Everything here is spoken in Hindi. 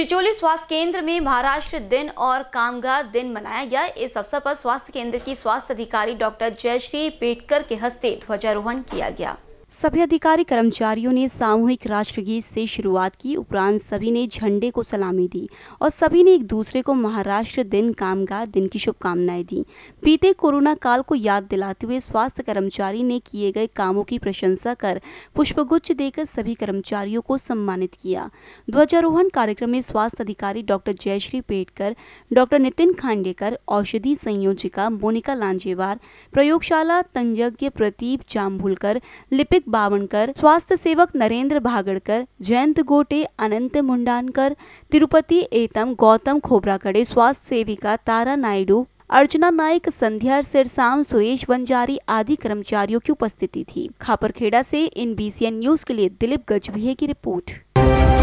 चिचोली स्वास्थ्य केंद्र में महाराष्ट्र दिन और कामगार दिन मनाया गया इस अवसर पर स्वास्थ्य केंद्र की स्वास्थ्य अधिकारी डॉक्टर जयश्री पेटकर के हस्ते ध्वजारोहण किया गया सभी अधिकारी कर्मचारियों ने सामूहिक राष्ट्रगीत से शुरुआत की उपरांत सभी ने झंडे को सलामी दी और सभी ने एक दूसरे को महाराष्ट्र दिन कामगार दिन की शुभकामनाएं दी बीते कोरोना काल को याद दिलाते हुए स्वास्थ्य कर्मचारी ने किए गए कामों की प्रशंसा कर पुष्पगुच्छ देकर सभी कर्मचारियों को सम्मानित किया ध्वजारोहण कार्यक्रम में स्वास्थ्य अधिकारी डॉक्टर जयश्री पेटकर डॉक्टर नितिन खांडेकर औषधि संयोजिका मोनिका लांजेवार प्रयोगशाला तंजज्ञ प्रदीप जाम्भुलकर लिपिक विवेक बावनकर स्वास्थ्य सेवक नरेंद्र भागडकर जयंत गोटे अनंत मुंडानकर तिरुपति एतम गौतम खोबराकडे स्वास्थ्य सेविका तारा नायडू अर्चना नायक संध्या सिरसाम सुरेश बंजारी आदि कर्मचारियों की उपस्थिति थी खापरखेड़ा से इन बीसीएन न्यूज के लिए दिलीप गजभिये की रिपोर्ट